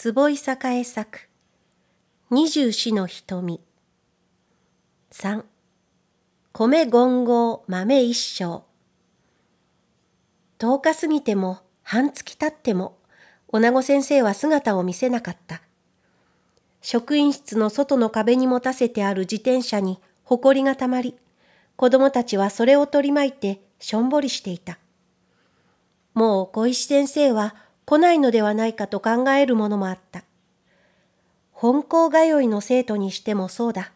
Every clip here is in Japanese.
坪井栄作二十四の瞳三米言語豆一生10日過ぎても半月経っても女子先生は姿を見せなかった職員室の外の壁に持たせてある自転車に埃がたまり子供たちはそれを取り巻いてしょんぼりしていたもう小石先生は来ないのではないかと考えるものもあった。本校通いの生徒にしてもそうだ。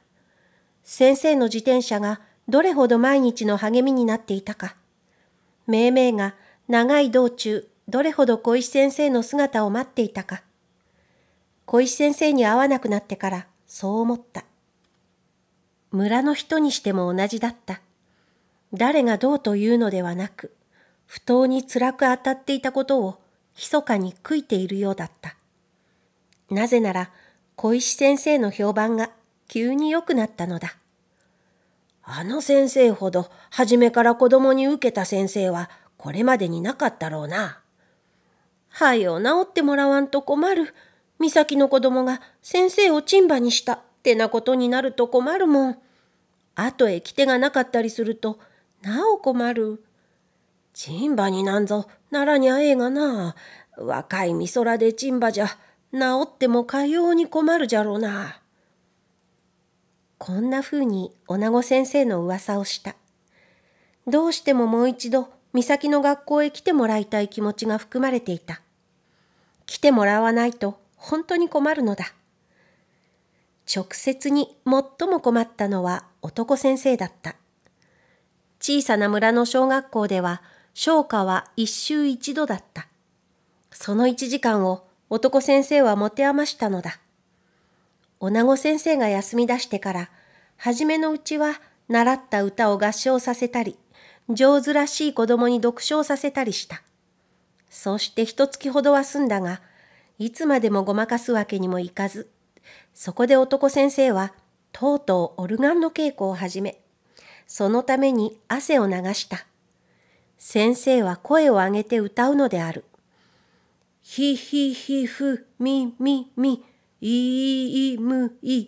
先生の自転車がどれほど毎日の励みになっていたか。命名が長い道中、どれほど小石先生の姿を待っていたか。小石先生に会わなくなってからそう思った。村の人にしても同じだった。誰がどうというのではなく、不当に辛く当たっていたことを密かに悔いているようだった。なぜなら、小石先生の評判が急に良くなったのだ。あの先生ほど初めから子供に受けた先生はこれまでになかったろうな。はよ治ってもらわんと困る。美咲の子供が先生をチンバにしたってなことになると困るもん。後へ来てがなかったりするとなお困る。チンバになんぞならにゃええがな。若い美空でチンバじゃ、治ってもかように困るじゃろうな。こんなふうに女子先生の噂をした。どうしてももう一度、美咲の学校へ来てもらいたい気持ちが含まれていた。来てもらわないと本当に困るのだ。直接に最も困ったのは男先生だった。小さな村の小学校では昇華は一周一度だった。その一時間を男先生は持て余したのだ。女子先生が休み出してから、初めのうちは習った歌を合唱させたり、上手らしい子供に読書をさせたりした。そうして一月ほどは済んだが、いつまでもごまかすわけにもいかず、そこで男先生は、とうとうオルガンの稽古を始め、そのために汗を流した。先生は声を上げて歌うのである。ひひひふみみみいいむい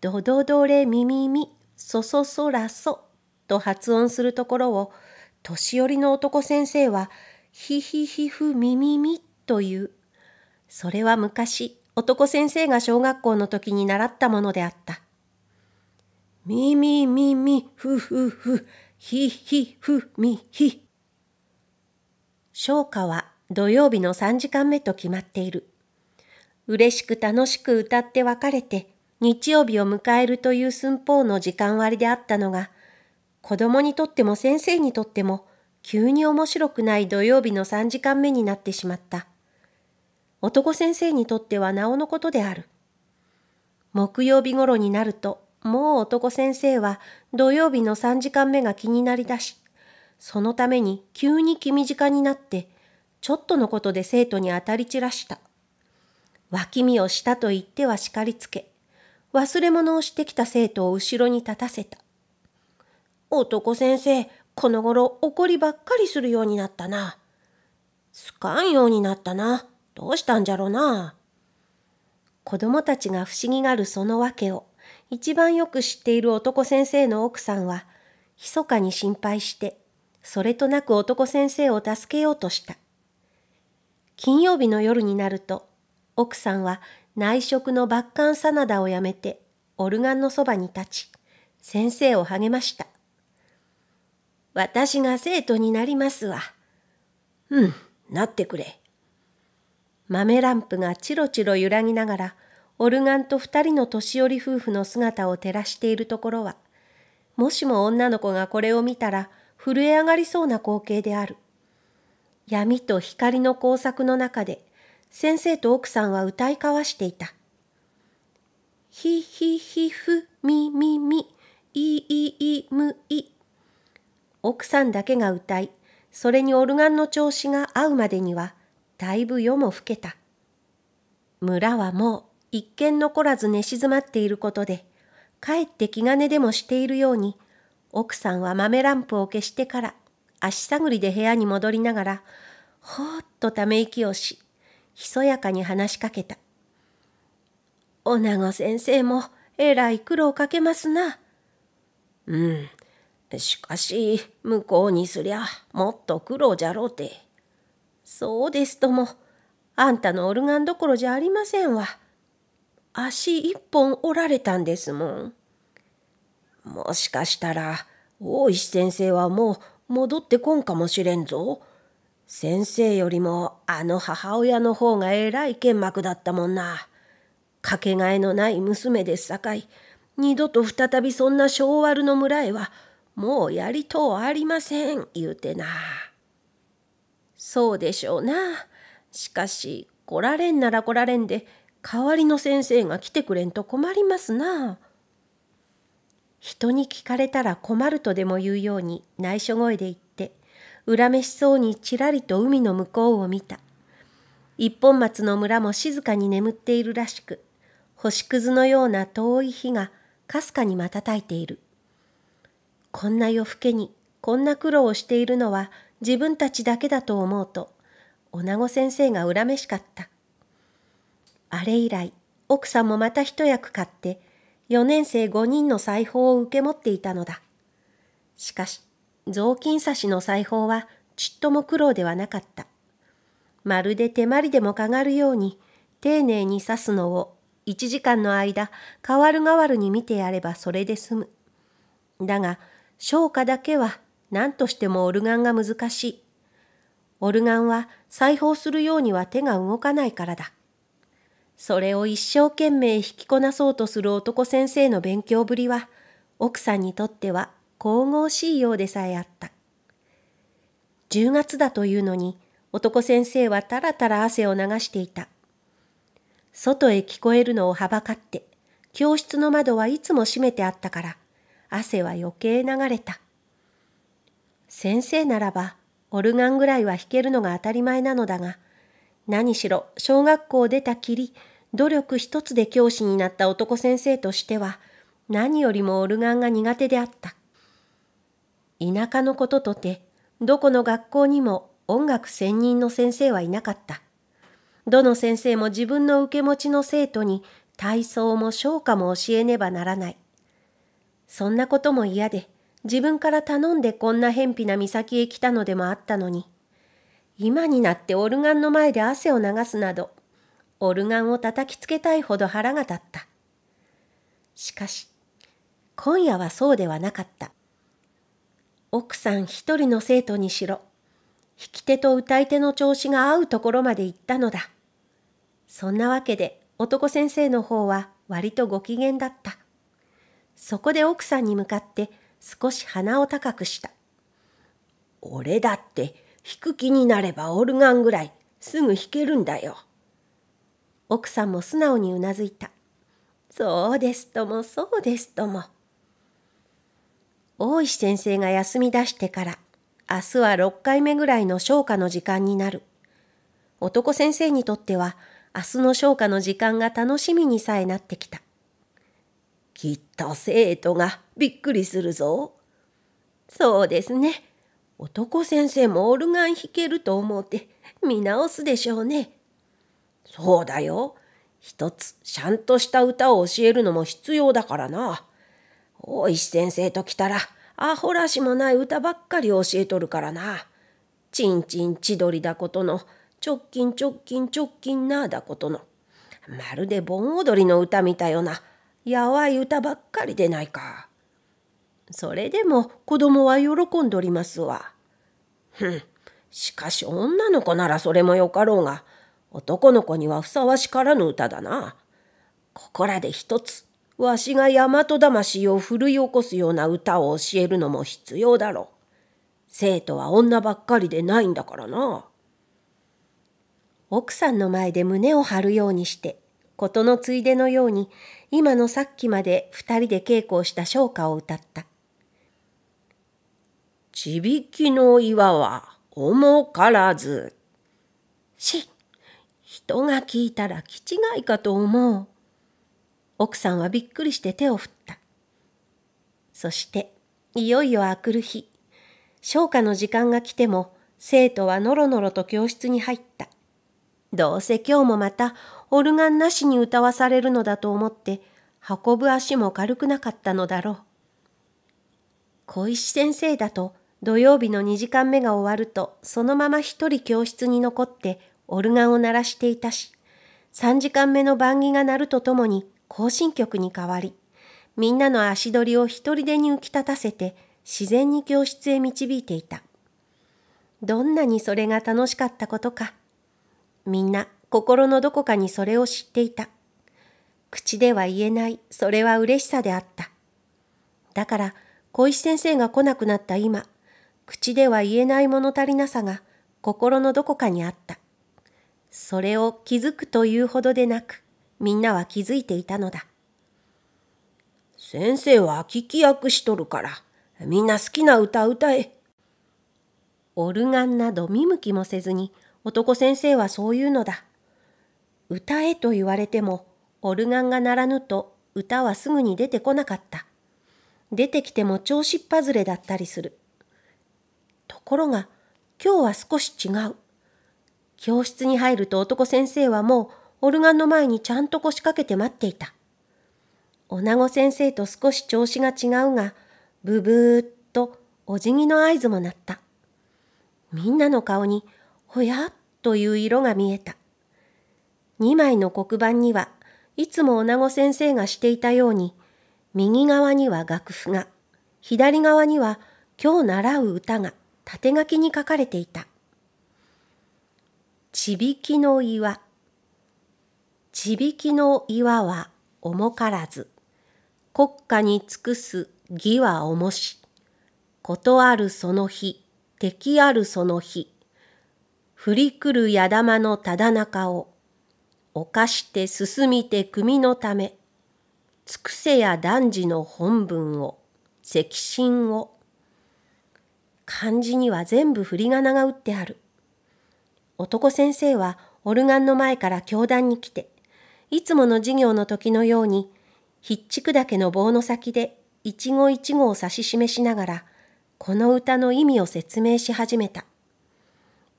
どどどれみみみそそそらそと発音するところを年寄りの男先生はひひひふみみみという。それは昔男先生が小学校の時に習ったものであった。みみみみふふふひひふみひ。昇華は土曜日の3時間目と決まっている。嬉しく楽しく歌って別れて、日曜日を迎えるという寸法の時間割であったのが、子供にとっても先生にとっても、急に面白くない土曜日の3時間目になってしまった。男先生にとってはなおのことである。木曜日頃になるともう男先生は土曜日の3時間目が気になりだし、そのために急に気短になって、ちょっとのことで生徒に当たり散らした。脇見をしたと言っては叱りつけ、忘れ物をしてきた生徒を後ろに立たせた。男先生、この頃怒りばっかりするようになったな。すかんようになったな。どうしたんじゃろうな。子供たちが不思議がるその訳を一番よく知っている男先生の奥さんは、密かに心配して、それとなく男先生を助けようとした。金曜日の夜になると、奥さんは内職のバッカンサナダをやめて、オルガンのそばに立ち、先生を励ました。私が生徒になりますわ。うん、なってくれ。豆ランプがチロチロ揺らぎながら、オルガンと二人の年寄り夫婦の姿を照らしているところは、もしも女の子がこれを見たら震え上がりそうな光景である。闇と光の工作の中で、先生と奥さんは歌い交わしていた。ひひひふみみみいいいむい。奥さんだけが歌い、それにオルガンの調子が合うまでには、だいぶ夜も更けた。村はもう一見残らず寝静まっていることで、かえって気兼ねでもしているように、奥さんは豆ランプを消してから足探りで部屋に戻りながら、ほーっとため息をし、ひそやかに話しかけた。おなご先生もえらい苦労かけますな。うん。しかし、向こうにすりゃもっと苦労じゃろうて。そうですとも、あんたのオルガンどころじゃありませんわ。足一本折られたんですもん。もしかしたら大石先生はもう戻ってこんかもしれんぞ。先生よりもあの母親の方がえらい剣幕だったもんな。かけがえのない娘ですさかい、二度と再びそんな昭和の村へはもうやりとうありません言うてな。そうでしょうな。しかし来られんなら来られんで代わりの先生が来てくれんと困りますな。人に聞かれたら困るとでも言うように内緒声で言って、恨めしそうにちらりと海の向こうを見た。一本松の村も静かに眠っているらしく、星屑のような遠い日がかすかに瞬いている。こんな夜更けにこんな苦労をしているのは自分たちだけだと思うと、女子先生が恨めしかった。あれ以来、奥さんもまた一役買って、4年生5人の裁縫を受け持っていたのだ。しかし、雑巾差しの裁縫はちっとも苦労ではなかった。まるで手まりでもかがるように、丁寧に刺すのを1時間の間、代わる代わるに見てやればそれで済む。だが、消化だけは何としてもオルガンが難しい。オルガンは裁縫するようには手が動かないからだ。それを一生懸命引きこなそうとする男先生の勉強ぶりは、奥さんにとっては神々しいようでさえあった。10月だというのに、男先生はたらたら汗を流していた。外へ聞こえるのをはばかって、教室の窓はいつも閉めてあったから、汗は余計流れた。先生ならば、オルガンぐらいは弾けるのが当たり前なのだが、何しろ小学校出たきり努力一つで教師になった男先生としては何よりもオルガンが苦手であった田舎のこととてどこの学校にも音楽専任の先生はいなかったどの先生も自分の受け持ちの生徒に体操も唱歌も教えねばならないそんなことも嫌で自分から頼んでこんな偏僻な岬へ来たのでもあったのに今になってオルガンの前で汗を流すなど、オルガンを叩きつけたいほど腹が立った。しかし、今夜はそうではなかった。奥さん一人の生徒にしろ、引き手と歌い手の調子が合うところまで行ったのだ。そんなわけで男先生の方は割とご機嫌だった。そこで奥さんに向かって少し鼻を高くした。俺だって弾く気になればオルガンぐらいすぐ弾けるんだよ。奥さんも素直にうなずいた。そうですともそうですとも。大石先生が休み出してから明日は6回目ぐらいの消化の時間になる。男先生にとっては明日の消化の時間が楽しみにさえなってきた。きっと生徒がびっくりするぞ。そうですね。男先生もオルガン弾けると思うて見直すでしょうね。そうだよ。一つちゃんとした歌を教えるのも必要だからな。大石先生と来たらアホらしもない歌ばっかり教えとるからな。ちんちん千鳥だことの直近直近直近なあだことのまるで盆踊りの歌みたいよなやわい歌ばっかりでないか。それでも子供は喜んどりますわ。ふん、しかし女の子ならそれもよかろうが、男の子にはふさわしからぬ歌だな。ここらで一つ、わしが大和魂を奮い起こすような歌を教えるのも必要だろう。生徒は女ばっかりでないんだからな。奥さんの前で胸を張るようにして、事のついでのように、今のさっきまで二人で稽古をした唱歌を歌った。ちびきの岩は重からず。し、人が聞いたら気違いかと思う。奥さんはびっくりして手を振った。そして、いよいよあくる日、消化の時間が来ても、生徒はのろのろと教室に入った。どうせ今日もまたオルガンなしに歌わされるのだと思って運ぶ足も軽くなかったのだろう。小石先生だと土曜日の2時間目が終わると、そのまま一人教室に残ってオルガンを鳴らしていたし、3時間目の番儀が鳴るとともに行進曲に変わり、みんなの足取りを一人でに浮き立たせて、自然に教室へ導いていた。どんなにそれが楽しかったことか。みんな心のどこかにそれを知っていた。口では言えない、それは嬉しさであった。だから、小石先生が来なくなった今、口では言えない物足りなさが心のどこかにあった。それを気づくというほどでなく、みんなは気づいていたのだ。先生は聞き役しとるから、みんな好きな歌歌え。オルガンなど見向きもせずに、男先生はそういうのだ。歌えと言われても、オルガンがならぬと歌はすぐに出てこなかった。出てきても調子っぱずれだったりする。ところが、今日は少し違う。教室に入ると男先生はもうオルガンの前にちゃんと腰掛けて待っていた。女子先生と少し調子が違うが、ブブーっとお辞儀の合図も鳴った。みんなの顔に、ほやっという色が見えた。2枚の黒板には、いつも女子先生がしていたように、右側には楽譜が、左側には今日習う歌が、縦書きに書かれていた。ちびきの岩。ちびきの岩は重からず。国家に尽くす義は重し。ことあるその日、敵あるその日。振りくる矢玉のただ中を。犯して進みて組のため。尽くせや男児の本文を。石心を。漢字には全部振り仮名が打ってある。男先生はオルガンの前から教壇に来て、いつもの授業の時のように、ひっちくだけの棒の先で一語一語を指し示しながら、この歌の意味を説明し始めた。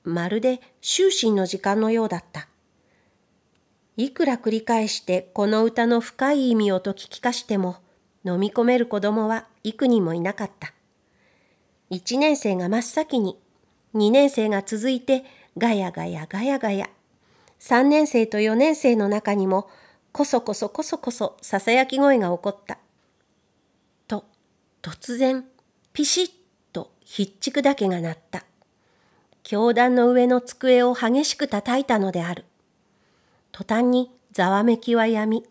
まるで終身の時間のようだった。いくら繰り返してこの歌の深い意味を解き聞かしても、飲み込める子供は幾人もいなかった。1年生が真っ先に、2年生が続いてガヤガヤガヤガヤ、3年生と4年生の中にも、こそこそこそこそささやき声が起こった。と、突然、ピシッとひっちくだけが鳴った。教団の上の机を激しく叩いたのである。途端にざわめきはやみ、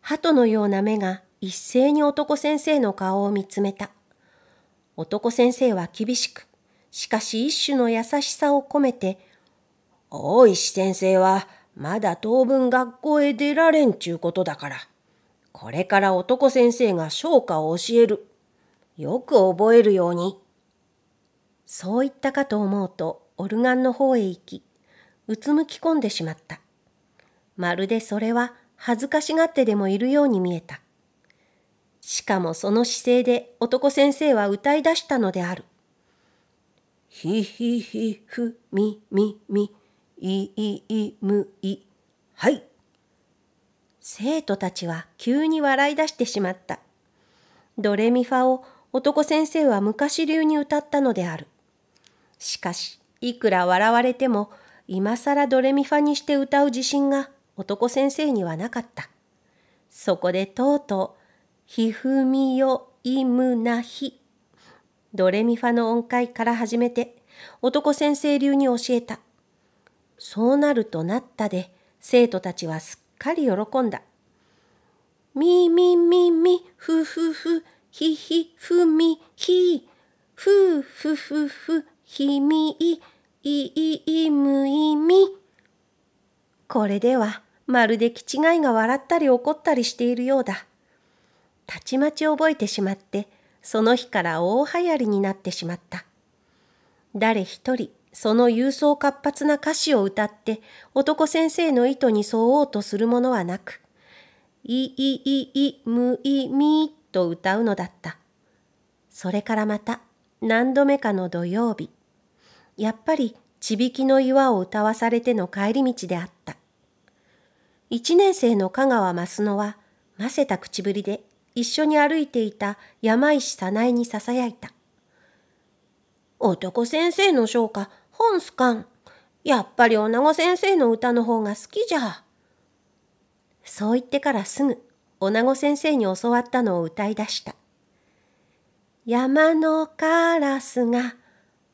鳩のような目が一斉に男先生の顔を見つめた。男先生は厳しく、しかし一種の優しさを込めて、大石先生はまだ当分学校へ出られんちゅうことだから、これから男先生が昇華を教える。よく覚えるように。そう言ったかと思うと、オルガンの方へ行き、うつむき込んでしまった。まるでそれは恥ずかしがってでもいるように見えた。しかもその姿勢で男先生は歌い出したのである。ひひひふみみみいいいむいはい。生徒たちは急に笑い出してしまった。ドレミファを男先生は昔流に歌ったのである。しかし、いくら笑われても、今更ドレミファにして歌う自信が男先生にはなかった。そこでとうとうひふみよいむなひ。ドレミファの音階から始めて、男先生流に教えた。そうなるとなったで、生徒たちはすっかり喜んだ。みみみみ、ふふふ、ひひ、ふみ、ひ、ふふふふ、ひみい、いいいむいみ。これでは、まるで気違いが笑ったり怒ったりしているようだ。たちまち覚えてしまってその日から大流行りになってしまった誰一人その勇壮活発な歌詞を歌って男先生の意図に沿おうとするものはなく「いいいいむいみ」と歌うのだったそれからまた何度目かの土曜日やっぱりちびきの岩を歌わされての帰り道であった一年生の香川益野はませた口ぶりで一緒に歩いていた山石早苗にささやいた。男先生の唱歌、本すかん。やっぱり女子先生の歌の方が好きじゃ。そう言ってからすぐ、女子先生に教わったのを歌い出した。山のカラスが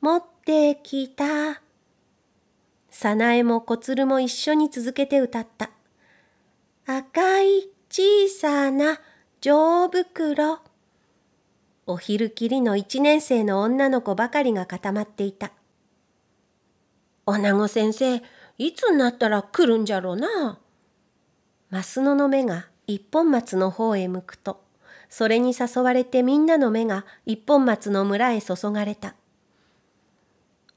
持ってきた。早苗も小鶴も一緒に続けて歌った。赤い小さな上袋。お昼きりの一年生の女の子ばかりが固まっていた。おなご先生、いつになったら来るんじゃろうな。マスノの目が一本松の方へ向くと、それに誘われてみんなの目が一本松の村へ注がれた。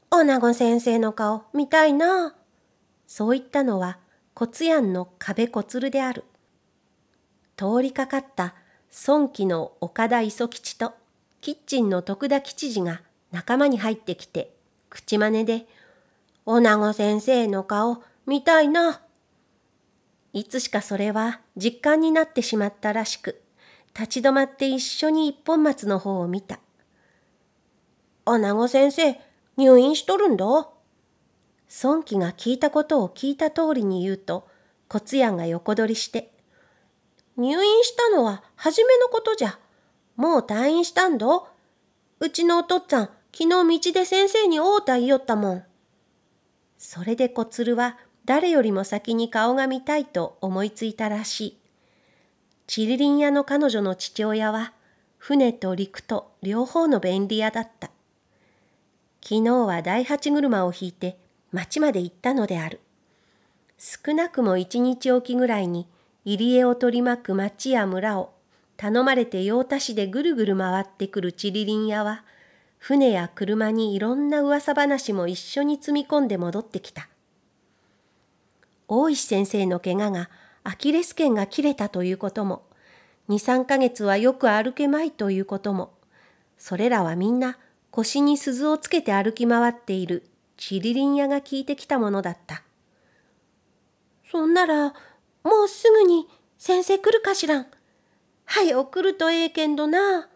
おなご先生の顔見たいな。そう言ったのは、骨やんの壁小鶴である。通りかかった孫貴の岡田磯吉とキッチンの徳田吉次が仲間に入ってきて口真似で「女子先生の顔見たいな」いつしかそれは実感になってしまったらしく立ち止まって一緒に一本松の方を見た「おなご先生入院しとるんだ」孫貴が聞いたことを聞いた通りに言うと骨屋が横取りして入院したのは初めのことじゃ。もう退院したんど。うちのおとっつぁん、昨日道で先生に会うた言いよったもん。それで小鶴は誰よりも先に顔が見たいと思いついたらしい。チリリン屋の彼女の父親は、船と陸と両方の便利屋だった。昨日は大八車を引いて町まで行ったのである。少なくも一日おきぐらいに入り江を取り巻く町や村を頼まれて用田市でぐるぐる回ってくるちりりん屋は船や車にいろんな噂話も一緒に積み込んで戻ってきた大石先生の怪我がアキレス腱が切れたということも23ヶ月はよく歩けまいということもそれらはみんな腰に鈴をつけて歩き回っているちりりん屋が聞いてきたものだったそんならもうすぐに先生来るかしらん。早い、来るとええけんどな。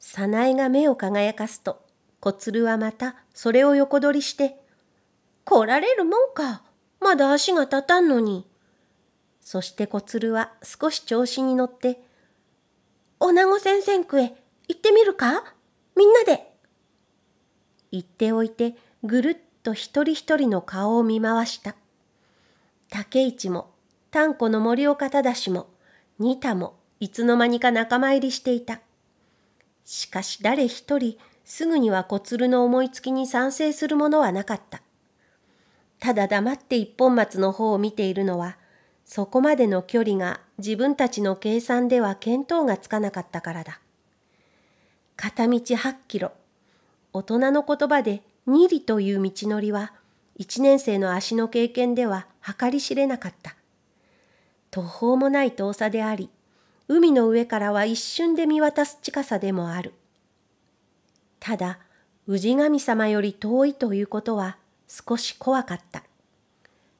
早苗が目を輝かすと、小鶴はまたそれを横取りして、来られるもんか。まだ足が立たんのに。そして小鶴は少し調子に乗って、おなご先生くへ行ってみるかみんなで。言っておいて、ぐるっと一人一人の顔を見回した。竹市も、丹子の森岡忠も、仁田も、いつの間にか仲間入りしていた。しかし誰一人、すぐには小鶴の思いつきに賛成するものはなかった。ただ黙って一本松の方を見ているのは、そこまでの距離が自分たちの計算では見当がつかなかったからだ。片道8キロ。大人の言葉で2里という道のりは、一年生の足の経験では計り知れなかった。途方もない遠さであり、海の上からは一瞬で見渡す近さでもある。ただ、氏神様より遠いということは少し怖かった。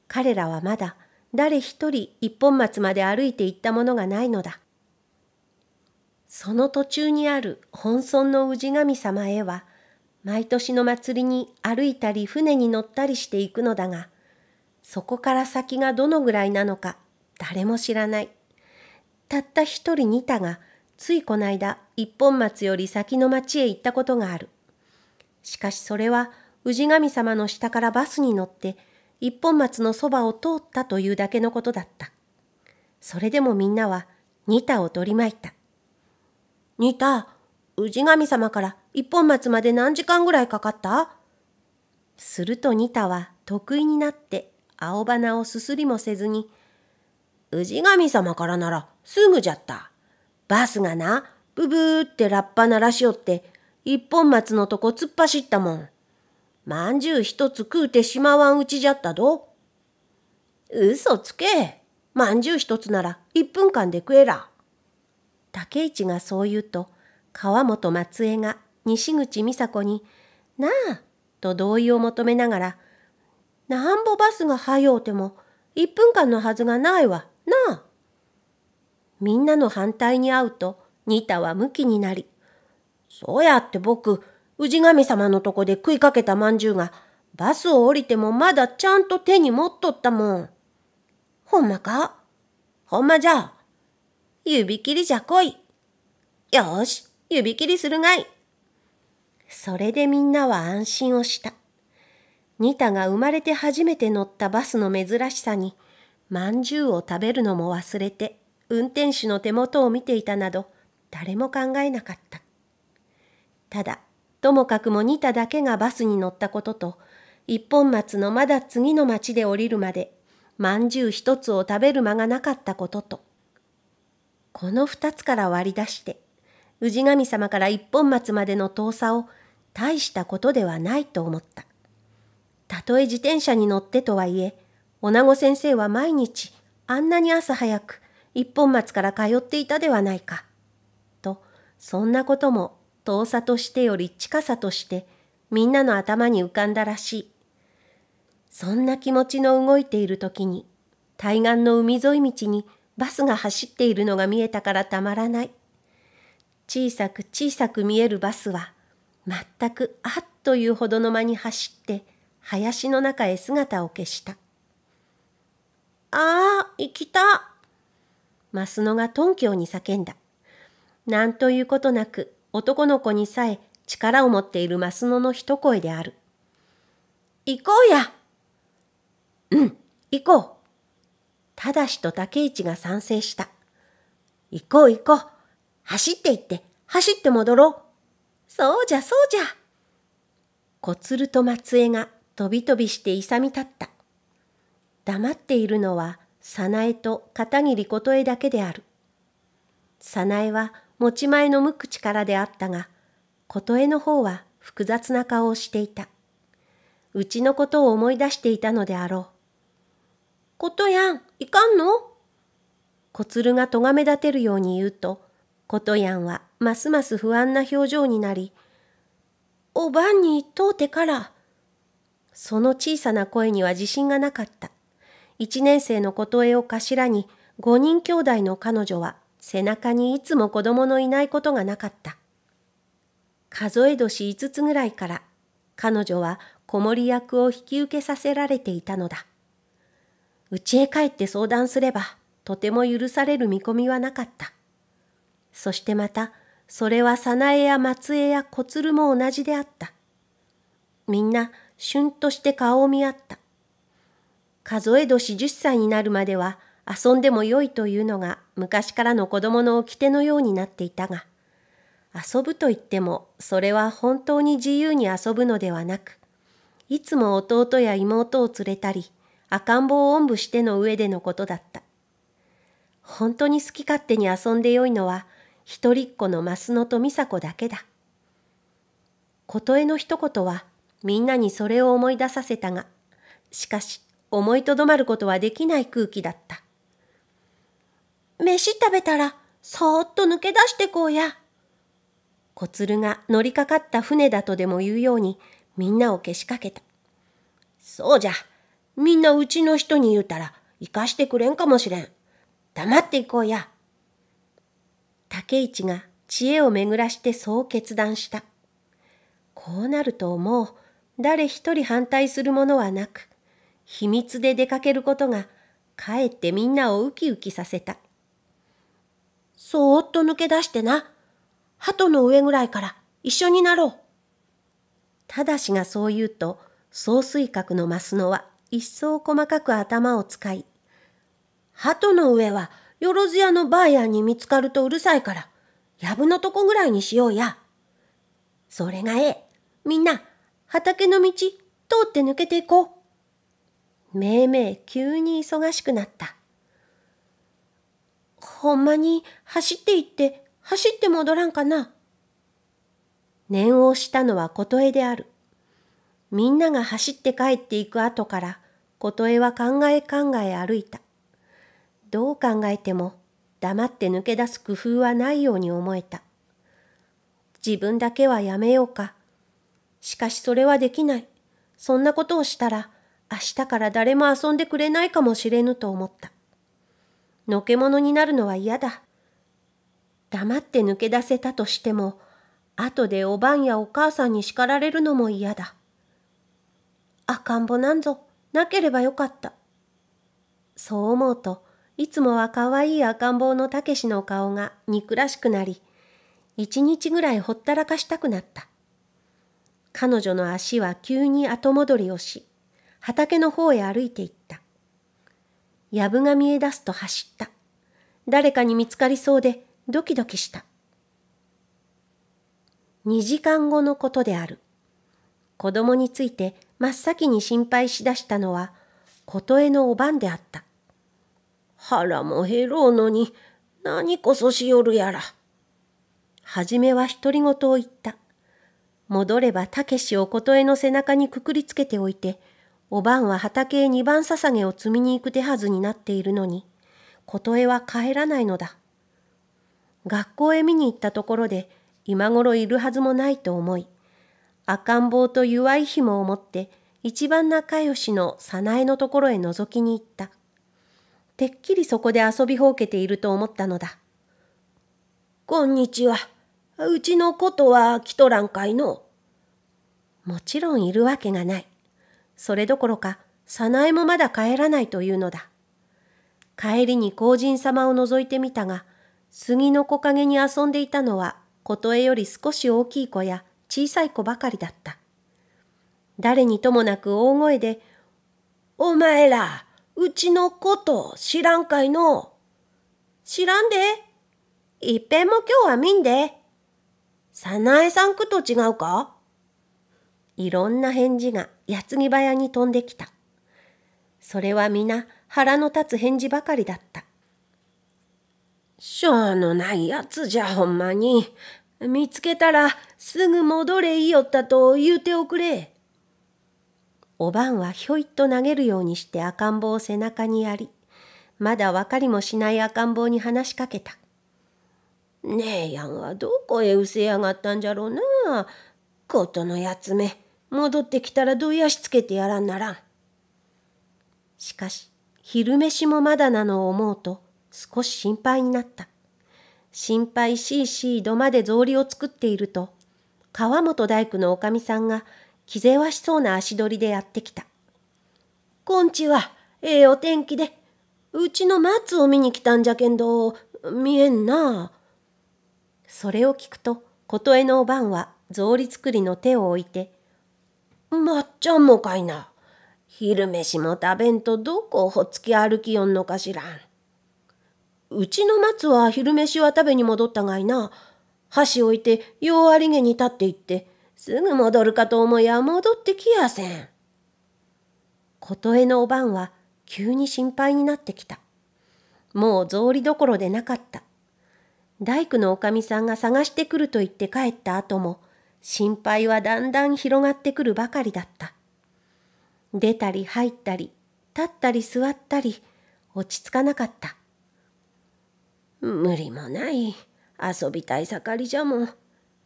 彼らはまだ誰一人一本松まで歩いて行ったものがないのだ。その途中にある本村の氏神様へは毎年の祭りに歩いたり船に乗ったりしていくのだが、そこから先がどのぐらいなのか誰も知らない。たった一人似たが、ついこの間一本松より先の町へ行ったことがある。しかしそれは氏神様の下からバスに乗って一本松のそばを通ったというだけのことだった。それでもみんなは似たを取り巻いた。似た、氏神様から一本松まで何時間ぐらいかかったすると仁太は得意になって青花をすすりもせずに、氏神様からならすぐじゃった。バスがな、ブブーってラッパ鳴らしよって、一本松のとこ突っ走ったもん。まんじゅう一つ食うてしまわんうちじゃったど。嘘つけ。まんじゅう一つなら一分間で食えら。竹市がそう言うと、川本松江が西口美佐子に、なあ、と同意を求めながら、なんぼバスが早うても、1分間のはずがないわ、なあ。みんなの反対に会うと、ニタは向きになり、そうやって僕、氏神様のとこで食いかけたまんじゅうが、バスを降りてもまだちゃんと手に持っとったもん。ほんまかほんまじゃ。指切りじゃ来い。よし、指切りするがい。それでみんなは安心をした。ニタが生まれて初めて乗ったバスの珍しさに、まんじゅうを食べるのも忘れて、運転手の手元を見ていたなど、誰も考えなかった。ただ、ともかくもニタだけがバスに乗ったことと、一本松のまだ次の町で降りるまで、まんじゅう一つを食べる間がなかったことと、この二つから割り出して、氏神様から一本松までの遠さを大したことではないと思った。たとえ自転車に乗ってとはいえ、女子先生は毎日あんなに朝早く一本松から通っていたではないか。と、そんなことも遠さとしてより近さとしてみんなの頭に浮かんだらしい。そんな気持ちの動いている時に、対岸の海沿い道にバスが走っているのが見えたからたまらない。小さく小さく見えるバスは、全くあっというほどの間に走って、林の中へ姿を消した。ああ、行きた。マスノがトンキョに叫んだ。なんということなく、男の子にさえ力を持っているマスノの一声である。行こうや。うん、行こう。ただしと竹市が賛成した。行こう行こう。走って行って、走って戻ろう。そうじゃそうじゃ。小鶴と松江が飛び飛びして勇み立った。黙っているのは早苗と片桐琴恵だけである。早苗は持ち前の無口からであったが、琴恵の方は複雑な顔をしていた。うちのことを思い出していたのであろう。ことやん、いかんの小鶴がとがめ立てるように言うと、ことやんはますます不安な表情になり、おばんに問うてから、その小さな声には自信がなかった。一年生の琴恵を頭に、五人兄弟の彼女は背中にいつも子供のいないことがなかった。数え年5つぐらいから彼女は子守役を引き受けさせられていたのだ。家へ帰って相談すればとても許される見込みはなかった。そしてまた、それは早苗や松江や小鶴も同じであった。みんな、しゅんとして顔を見合った。数え年10歳になるまでは、遊んでもよいというのが昔からの子供の掟のようになっていたが、遊ぶといっても、それは本当に自由に遊ぶのではなく、いつも弟や妹を連れたり、赤ん坊をおんぶしての上でのことだった。本当に好き勝手に遊んでよいのは、一人っ子のマスノとミサコだけだ。琴恵の一言はみんなにそれを思い出させたが、しかし思いとどまることはできない空気だった。飯食べたらそーっと抜け出してこうや。小鶴が乗りかかった船だとでも言うようにみんなをけしかけた。そうじゃ、みんなうちの人に言うたら生かしてくれんかもしれん。黙っていこうや。竹市が知恵を巡らしてそう決断した。こうなるともう誰一人反対するものはなく、秘密で出かけることがかえってみんなをウキウキさせた。そーっと抜け出してな。鳩の上ぐらいから一緒になろう。ただしがそう言うと、総水閣のマスノは一層細かく頭を使い、鳩の上はよろずやのばあやに見つかるとうるさいから、やぶのとこぐらいにしようや。それがええ。みんな、畑の道、通って抜けていこう。めいめい急に忙しくなった。ほんまに走って行って走って戻らんかな。念をしたのは琴えである。みんなが走って帰っていく後から琴えは考え考え歩いた。どう考えても黙って抜け出す工夫はないように思えた。自分だけはやめようか。しかしそれはできない。そんなことをしたら明日から誰も遊んでくれないかもしれぬと思った。のけ者になるのは嫌だ。黙って抜け出せたとしても、後でおばんやお母さんに叱られるのも嫌だ。赤ん坊なんぞなければよかった。そう思うと、いつもはかわいい赤ん坊のたけしの顔が憎らしくなり、一日ぐらいほったらかしたくなった。彼女の足は急に後戻りをし、畑の方へ歩いていった。やぶが見え出すと走った。誰かに見つかりそうでドキドキした。二時間後のことである。子供について真っ先に心配しだしたのは、琴江のおばんであった。腹も減ろうのに何こそしよるやら。初めは独り言を言った。戻ればたけしをことへの背中にくくりつけておいて、おばんは畑へ二番捧げを積みに行く手はずになっているのに、琴江は帰らないのだ。学校へ見に行ったところで、今頃いるはずもないと思い、赤ん坊と湯い紐を持って、一番仲良しの早苗のところへ覗きに行った。てっきりそこで遊びほうけていると思ったのだ。こんにちは。うちのことは来とらんかいの。もちろんいるわけがない。それどころか、早苗もまだ帰らないというのだ。帰りに皇人様を覗いてみたが、杉の木陰に遊んでいたのは、琴えより少し大きい子や小さい子ばかりだった。誰にともなく大声で、お前ら、うちのこと知らんかいの。知らんで。いっぺんも今日は見んで。早苗さんくと違うかいろんな返事が矢継ぎ早に飛んできた。それは皆腹の立つ返事ばかりだった。しょうのないやつじゃほんまに。見つけたらすぐ戻れいよったと言うておくれ。おばんはひょいっと投げるようにして赤ん坊を背中にやり、まだ分かりもしない赤ん坊に話しかけた。ねえやんはどこへうせやがったんじゃろうな。ことのやつめ、戻ってきたらどやしつけてやらんならん。しかし、昼飯もまだなのを思うと、少し心配になった。心配しいしい土間で草履を作っていると、川本大工のおかみさんが、気ぜわしそうな足取りでやってきた。こんちは、ええお天気で、うちの松を見に来たんじゃけんど、見えんな。それを聞くと、琴えのおばんは、草履作りの手を置いて、まっちゃんもかいな。昼飯も食べんとどこをほっつき歩きよんのかしらん。うちの松は昼飯は食べに戻ったがいな。箸置いて、うありげに立っていって、すぐ戻るかと思や戻ってきやせん。琴恵のおばんは急に心配になってきた。もう草履どころでなかった。大工のおかみさんが探してくると言って帰った後も、心配はだんだん広がってくるばかりだった。出たり入ったり、立ったり座ったり、落ち着かなかった。無理もない。遊びたい盛りじゃもん。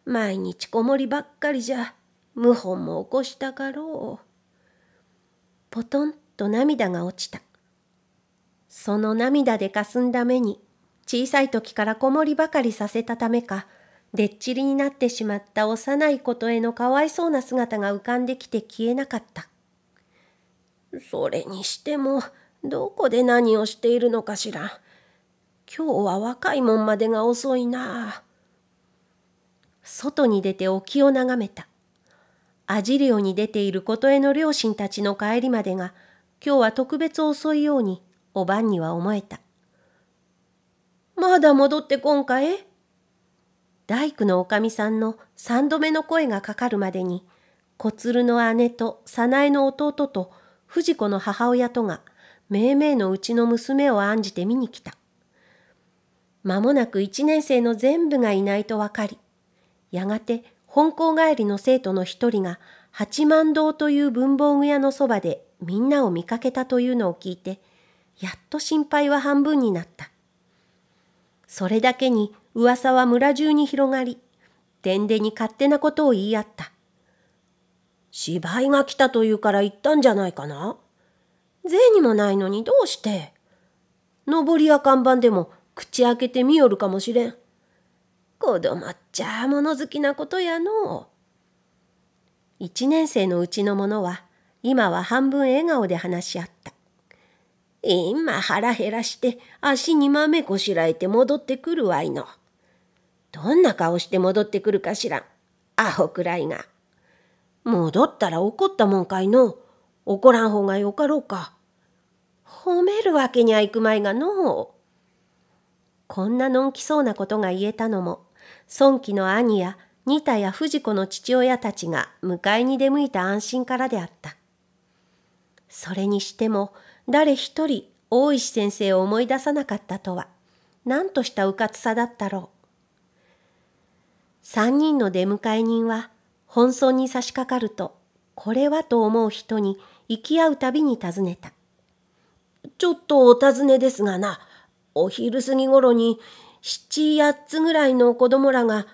毎日こもりばっかりじゃ謀反も起こしたかろう。ポトンと涙が落ちた。その涙でかすんだ目に小さい時からこもりばかりさせたためかでっちりになってしまった幼いことへのかわいそうな姿が浮かんできて消えなかった。それにしてもどこで何をしているのかしら。今日は若いもんまでが遅いなあ。外に出て沖を眺めた。アジ漁に出ていることへの両親たちの帰りまでが、今日は特別遅いように、おばんには思えた。まだ戻ってこんかえ大工のおかみさんの三度目の声がかかるまでに、小鶴の姉と早苗の弟と藤子の母親とが、めいめいのうちの娘を案じて見に来た。間もなく一年生の全部がいないと分かり、やがて本校帰りの生徒の一人が八幡堂という文房具屋のそばでみんなを見かけたというのを聞いて、やっと心配は半分になった。それだけに噂は村中に広がり、でんでに勝手なことを言い合った。芝居が来たというから言ったんじゃないかな税にもないのにどうして上りや看板でも口開けて見よるかもしれん。子供っちゃ物好きなことやのう。一年生のうちの者は今は半分笑顔で話し合った。今腹減らして足に豆こしらえて戻ってくるわいの。どんな顔して戻ってくるかしらん。アホくらいが。戻ったら怒ったもんかいの。怒らん方がよかろうか。褒めるわけにはいくまいがのう。こんなのんきそうなことが言えたのも孫貴の兄や仁田や藤子の父親たちが迎えに出向いた安心からであった。それにしても誰一人大石先生を思い出さなかったとは、何としたうかつさだったろう。三人の出迎え人は、本村に差し掛かると、これはと思う人に行き合うたびに尋ねた。ちょっとお尋ねですがな、お昼過ぎ頃に七八つぐらいの子供らが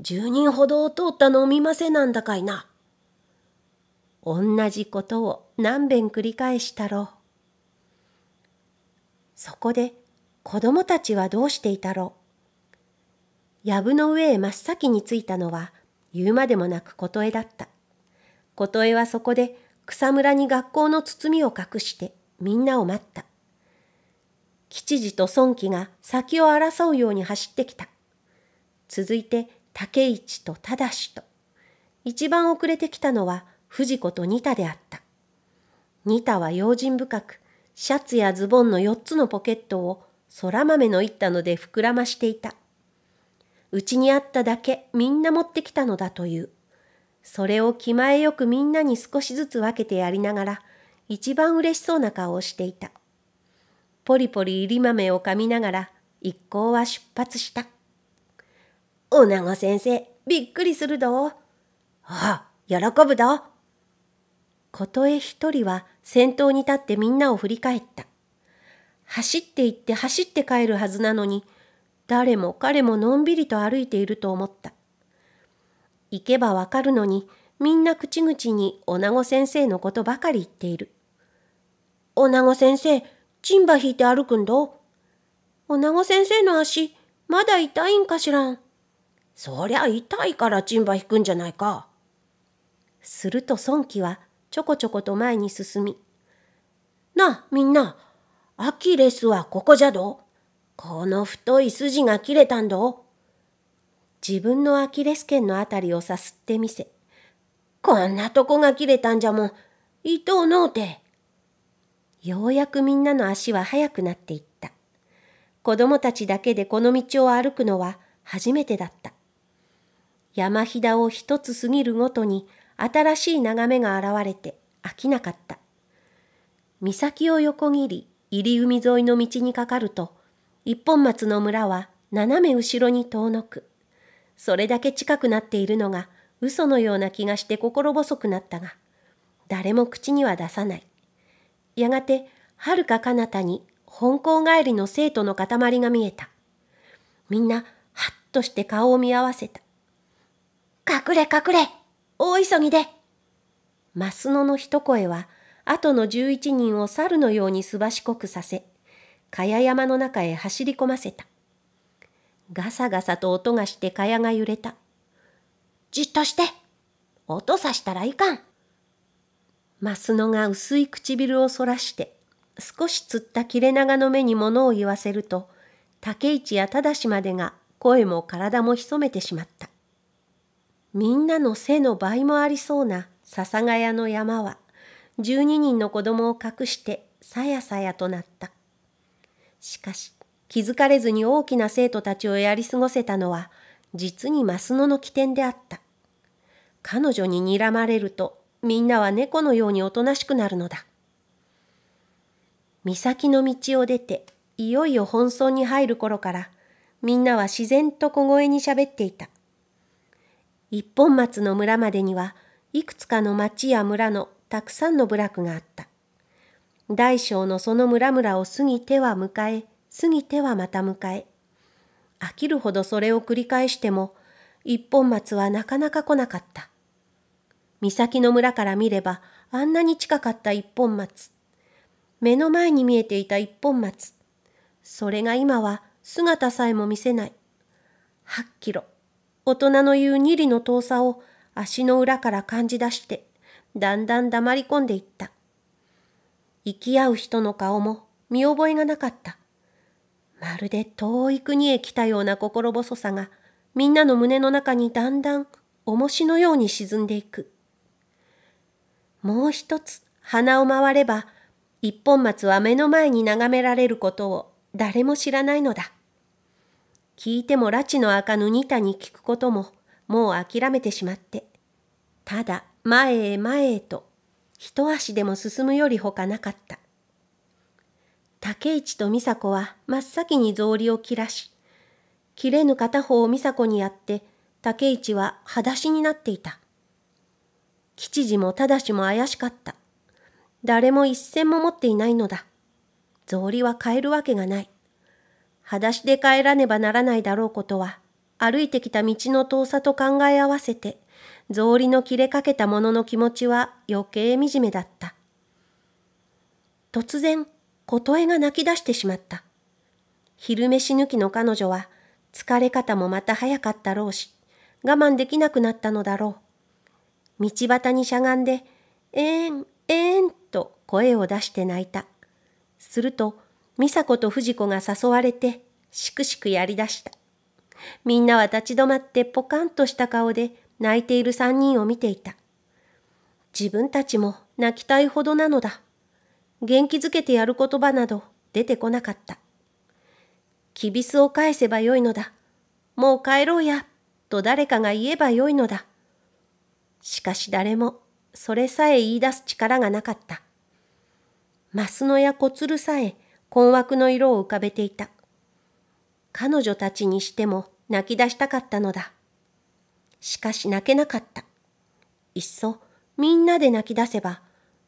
十人ほど通ったのを見ませなんだかいな。同じことを何べん繰り返したろう。そこで子供たちはどうしていたろう。藪の上へ真っ先に着いたのは言うまでもなく琴恵だった。琴恵はそこで草むらに学校の包みを隠してみんなを待った。吉次と孫輝が先を争うように走ってきた。続いて竹市と忠と、一番遅れてきたのは藤子と仁太であった。仁太は用心深く、シャツやズボンの4つのポケットを空豆の一ったので膨らましていた。うちにあっただけみんな持ってきたのだという。それを気前よくみんなに少しずつ分けてやりながら、一番嬉しそうな顔をしていた。ポリポリ入り豆を噛みながら一行は出発した。おなご先生、びっくりするど。ああ、喜ぶど。琴え一人は先頭に立ってみんなを振り返った。走って行って走って帰るはずなのに、誰も彼ものんびりと歩いていると思った。行けばわかるのに、みんな口々におなご先生のことばかり言っている。おなご先生、チンバ引いて歩くんだ。おなご先生の足、まだ痛いんかしらん。そりゃ痛いからチンバ引くんじゃないか。すると孫輝はちょこちょこと前に進み。なあ、みんな、アキレスはここじゃど。この太い筋が切れたんど。自分のアキレス腱のあたりをさすってみせ。こんなとこが切れたんじゃもん。痛うのうて。ようやくみんなの足は速くなっていった。子供たちだけでこの道を歩くのは初めてだった。山ひだを一つ過ぎるごとに新しい眺めが現れて飽きなかった。岬を横切り入り海沿いの道にかかると一本松の村は斜め後ろに遠のく。それだけ近くなっているのが嘘のような気がして心細くなったが誰も口には出さない。やがて、はるか彼方に本校帰りの生徒の塊が見えた。みんな、はっとして顔を見合わせた。隠れ隠れ大急ぎで増野の一声は、後の十一人を猿のようにすばしこくさせ、かや山の中へ走り込ませた。ガサガサと音がしてかやが揺れた。じっとして音さしたらいかん。マスノが薄い唇をそらして、少しつった切れ長の目に物を言わせると、竹市や正までが声も体も潜めてしまった。みんなの背の倍もありそうな笹ヶ谷の山は、12人の子供を隠してさやさやとなった。しかし、気づかれずに大きな生徒たちをやり過ごせたのは、実にマスノの起点であった。彼女に睨まれるとみんなは猫のようにおとなしくなるのだ。岬の道を出て、いよいよ本村に入る頃から、みんなは自然と小声に喋っていた。一本松の村までには、いくつかの町や村のたくさんの部落があった。大小のその村々を過ぎては迎え、過ぎてはまた迎え。飽きるほどそれを繰り返しても、一本松はなかなか来なかった。岬の村から見ればあんなに近かった一本松。目の前に見えていた一本松。それが今は姿さえも見せない。8キロ。大人の言う二里の遠さを足の裏から感じ出して、だんだん黙り込んでいった。行き合う人の顔も見覚えがなかった。まるで遠い国へ来たような心細さが、みんなの胸の中にだんだん重しのように沈んでいく。もう一つ鼻を回れば一本松は目の前に眺められることを誰も知らないのだ。聞いても拉致の開かぬ二田に聞くことももう諦めてしまって、ただ前へ前へと一足でも進むよりほかなかった。竹市と美佐子は真っ先に草履を切らし、切れぬ片方を美佐子にやって、竹市は裸足になっていた。吉次もだしも怪しかった。誰も一銭も持っていないのだ。草履は買えるわけがない。裸足で帰らねばならないだろうことは、歩いてきた道の遠さと考え合わせて、草履の切れかけたものの気持ちは余計惨めだった。突然、琴恵が泣き出してしまった。昼飯抜きの彼女は、疲れ方もまた早かったろうし、我慢できなくなったのだろう。道端にしゃがんで、えーん、えーんと声を出して泣いた。すると、美佐子と藤子が誘われて、しくしくやりだした。みんなは立ち止まってポカンとした顔で泣いている三人を見ていた。自分たちも泣きたいほどなのだ。元気づけてやる言葉など出てこなかった。きびすを返せばよいのだ。もう帰ろうや、と誰かが言えばよいのだ。しかし誰もそれさえ言い出す力がなかった。マスノや小鶴さえ困惑の色を浮かべていた。彼女たちにしても泣き出したかったのだ。しかし泣けなかった。いっそみんなで泣き出せば、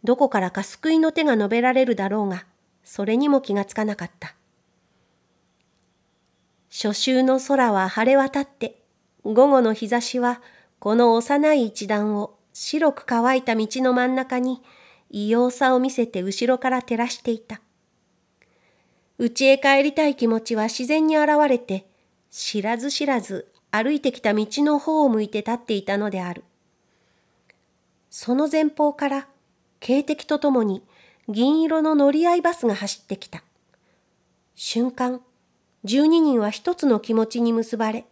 どこからか救いの手が述べられるだろうが、それにも気がつかなかった。初秋の空は晴れ渡って、午後の日差しはこの幼い一段を白く乾いた道の真ん中に異様さを見せて後ろから照らしていた。家へ帰りたい気持ちは自然に現れて、知らず知らず歩いてきた道の方を向いて立っていたのである。その前方から、警笛とともに銀色の乗り合いバスが走ってきた。瞬間、12人は一つの気持ちに結ばれ、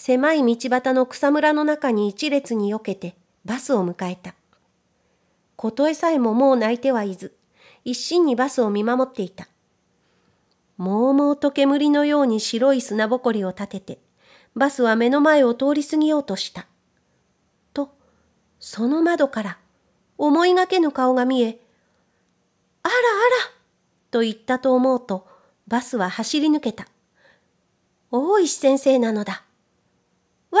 狭い道端の草むらの中に一列によけてバスを迎えた。琴恵さえももう泣いてはいず、一心にバスを見守っていた。もうもうと煙のように白い砂ぼこりを立てて、バスは目の前を通り過ぎようとした。と、その窓から思いがけぬ顔が見え、あらあらと言ったと思うと、バスは走り抜けた。大石先生なのだ。わあ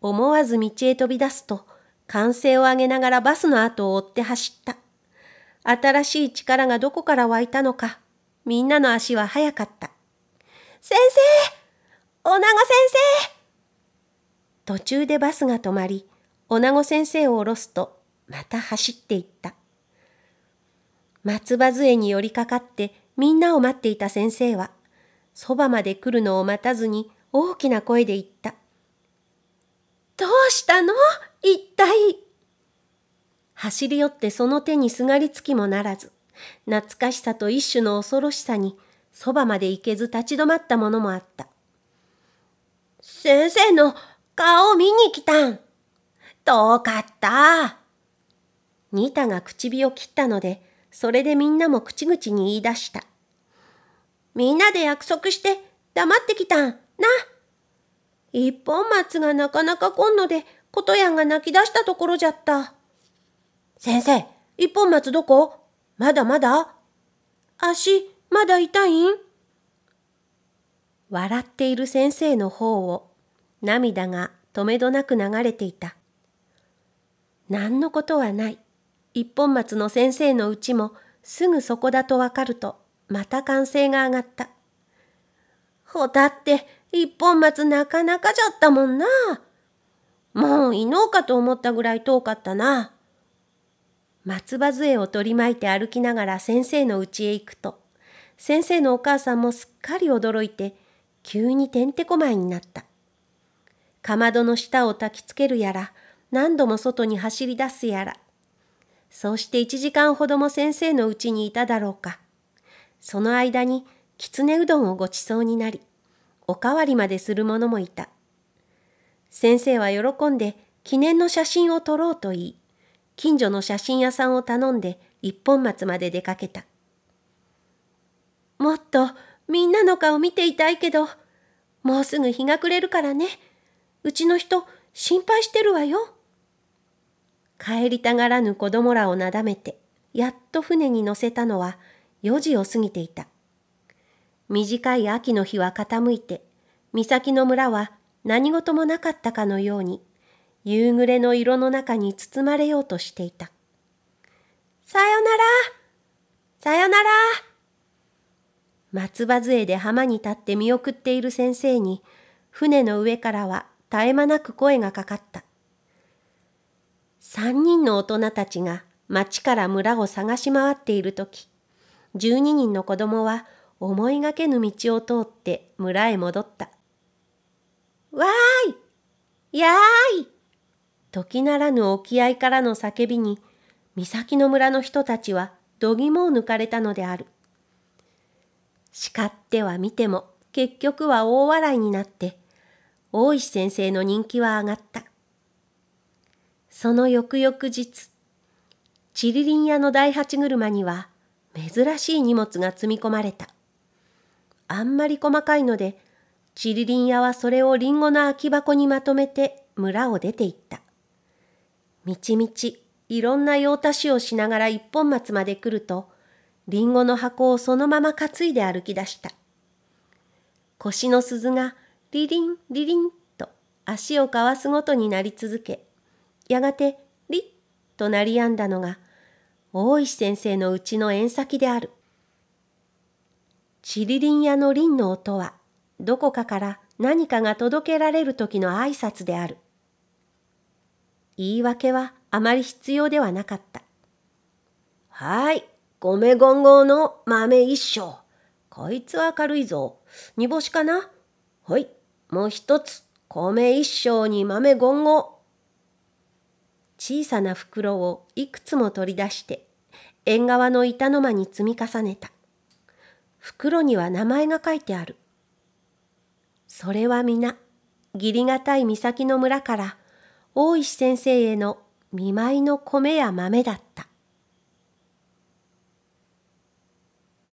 思わず道へ飛び出すと、歓声を上げながらバスの後を追って走った。新しい力がどこから湧いたのか、みんなの足は速かった。先生おなご先生途中でバスが止まり、おなご先生を降ろすと、また走っていった。松葉杖に寄りかかってみんなを待っていた先生は、そばまで来るのを待たずに大きな声で言った。どうしたの一体。走り寄ってその手にすがりつきもならず、懐かしさと一種の恐ろしさに、そばまで行けず立ち止まったものもあった。先生の顔見に来たん。遠かった。ニタが唇を切ったので、それでみんなも口々に言い出した。みんなで約束して黙ってきたん。な。一本松がなかなか来んので、ことやんが泣き出したところじゃった。先生、一本松どこまだまだ足、まだ痛いん笑っている先生の方を、涙が止めどなく流れていた。何のことはない。一本松の先生のうちも、すぐそこだとわかると、また歓声が上がった。ほたって、一本松なかなかじゃったもんな。もういのうかと思ったぐらい遠かったな。松葉杖を取り巻いて歩きながら先生の家へ行くと、先生のお母さんもすっかり驚いて、急にてんてこまいになった。かまどの下をたきつけるやら、何度も外に走り出すやら。そうして一時間ほども先生の家にいただろうか。その間に、きつねうどんをごちそうになり、おかわりまでする者もいた。先生は喜んで記念の写真を撮ろうと言い、近所の写真屋さんを頼んで一本松まで出かけた。もっとみんなの顔見ていたいけど、もうすぐ日が暮れるからね。うちの人心配してるわよ。帰りたがらぬ子供らをなだめて、やっと船に乗せたのは4時を過ぎていた。短い秋の日は傾いて、岬の村は何事もなかったかのように、夕暮れの色の中に包まれようとしていた。さよならさよなら松葉杖で浜に立って見送っている先生に、船の上からは絶え間なく声がかかった。三人の大人たちが町から村を探し回っているとき、十二人の子供は思いがけぬ道を通って村へ戻った。わーいやーい時ならぬ沖合からの叫びに、岬の村の人たちは度肝を抜かれたのである。叱っては見ても結局は大笑いになって、大石先生の人気は上がった。その翌々日、ちりりん屋の大八車には珍しい荷物が積み込まれた。あんまり細かいので、チリリン屋はそれをリンゴの空き箱にまとめて村を出て行った。みちみちいろんな用足しをしながら一本松まで来ると、リンゴの箱をそのまま担いで歩き出した。腰の鈴がリリンリリンと足をかわすごとになり続け、やがてリッと鳴りやんだのが、大石先生のうちの縁先である。シリリン屋のリンの音は、どこかから何かが届けられる時の挨拶である。言い訳はあまり必要ではなかった。はい、米ゴンゴの豆一升。こいつは軽いぞ。煮干しかなほい、もう一つ。米一升に豆ゴンゴ。小さな袋をいくつも取り出して、縁側の板の間に積み重ねた。袋には名前が書いてある。それは皆、義理がたい岬の村から、大石先生への見舞いの米や豆だった。